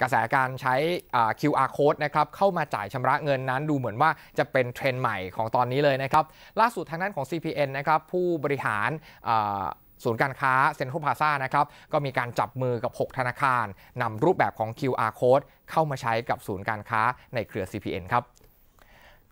กระแสการใช้ QR code นะครับเข้ามาจ่ายชำระเงินนั้น ดูเหมือนว่าจะเป็นเทรนด์ใหม่ของตอนนี้เลยนะครับ ล่าสุดทางด้านของ CPN นะครับผู้บริหารศูนย์การค้าเซ็นทรัลพาซ่านะครับก็มีการจับมือกับ 6 ธนาคารนำรูปแบบของ QR code เข้ามาใช้กับศูนย์การค้าในเครือ CPN ครับ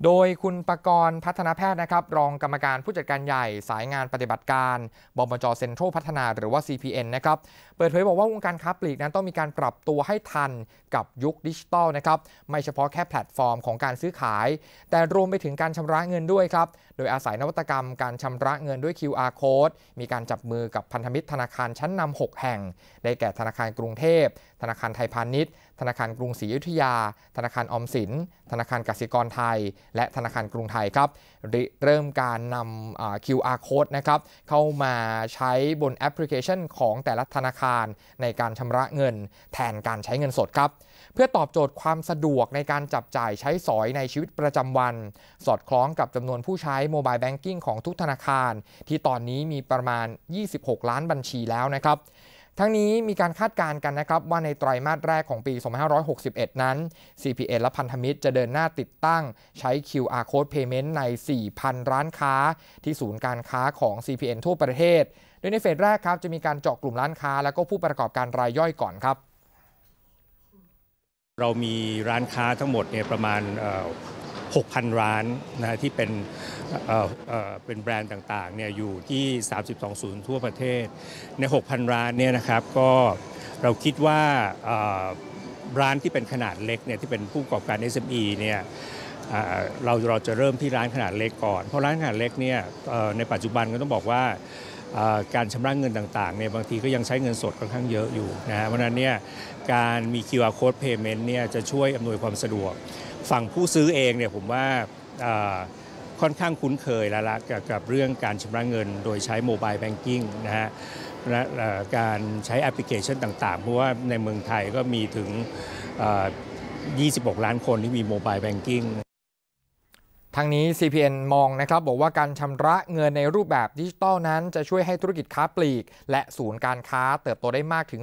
โดยคุณประกรณ์พัฒนาแพทย์นะครับรองกรรมการผู้จัดการใหญ่สายงานปฏิบัติการ บมจเซ็นทรัลพัฒนาหรือว่า CPN นะครับเปิดเผยบอกว่าวงการค้าปลีกนั้นต้องมีการปรับตัวให้ทัน กับยุคดิจิตอลนะครับไม่เฉพาะแค่แพลตฟอร์มของการซื้อขาย แต่รวมไปถึงการชำระเงินด้วยครับโดยอาศัยนวัตกรรม การชำระเงินด้วย QR code มีการจับมือกับพันธมิตรธนาคารชั้นนำ 6 แห่งได้แก่ธนาคารกรุงเทพ ธนาคารไทยพาณิชย์ ธนาคารกรุงศรีอยุธยา ธนาคารออมสินธนาคารกสิกรไทยและธนาคารกรุงไทยครับ เริ่มการนำ QR code นะครับเข้ามาใช้บนแอปพลิเคชัน ของแต่ละธนาคารในการชำระเงินแทนการใช้เงินสดครับ เพื่อตอบโจทย์ความสะดวกในการจับจ่ายใช้สอยในชีวิตประจำวัน สอดคล้องกับจำนวนผู้ใช้โมบายแบงกิ้งของทุกธนาคารที่ตอนนี้มีประมาณ 26 ล้านบัญชีแล้วนะครับทั้งนี้มีการคาดการณ์กันนะครับ ว่าในไตรามาสแรกของปี 2561 นั้น CPN และพันธมิตรจะเดินหน้าติดตั้งใช้ QR Code Payment ใน 4,000 ร้านค้าที่ศูนย์การค้าของ CPN ทั่วประเทศ โดยในเฟสแรกครับจะมีการเจาะกลุ่มร้านค้า และก็ผู้ประกอบการรายย่อยก่อนครับ เรามีร้านค้าทั้งหมดเนี่ยประมาณ6,000 ร้านนะที่เป็นเป็นแบรนด์ต่างๆเนี่ยอยู่ที่ 32ศูนย์ทั่วประเทศใน 6,000 ร้านเนี่ยนะครับก็เราคิดว่าร้านที่เป็นขนาดเล็กเนี่ยที่เป็นผู้ประกอบการ SME เนี่ยเราเราจะเริ่มที่ร้านขนาดเล็กก่อนเพราะร้านขนาดเล็กเนี่ยในปัจจุบันก็ต้องบอกว่าการชำระเงินต่างๆเนี่ยบางทีก็ยังใช้เงินสดค่อนข้างเยอะอยู่นะเพราะนั้นเนี่ยการมี QR code payment เนี่ยจะช่วยอำนวยความสะดวกฝั่งผู้ซื้อเองเนี่ยผมว่าค่อนข้างคุ้นเคยแล้วละกับเรื่องการชำระเงินโดยใช้โมบายแบงกิ้งนะฮะและการใช้แอปพลิเคชันต่างๆ เพราะว่าในเมืองไทยก็มีถึง 26 ล้านคนที่มีโมบายแบงกิ้งทางนี้ CPN มองนะครับบอกว่าการชำระเงินในรูปแบบดิจิตอลนั้น จะช่วยให้ธุรกิจค้าปลีก และศูนย์การค้าเติบโตได้มากถึง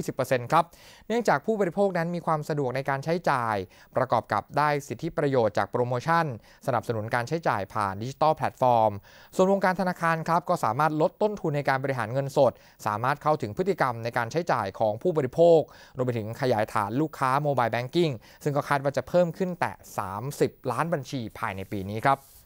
10-20%ครับเนื่องจากผู้บริโภคนั้นมีความสะดวกในการใช้จ่าย ประกอบกับได้สิทธิประโยชน์จากโปรโมชั่น สนับสนุนการใช้จ่ายผ่านดิจิตอลแพลตฟอร์มส่วนวงการธนาคารครับก็สามารถลดต้นทุนในการบริหารเงินสด สามารถเข้าถึงพฤติกรรมในการใช้จ่ายของผู้บริโภครวมไปถึงขยายฐานลูกค้าโมบายแบงกิ้งซึ่งก็คาดว่าจะเพิ่มขึ้นแต่30 ล้านบัญชีภายในปีนี้ครับ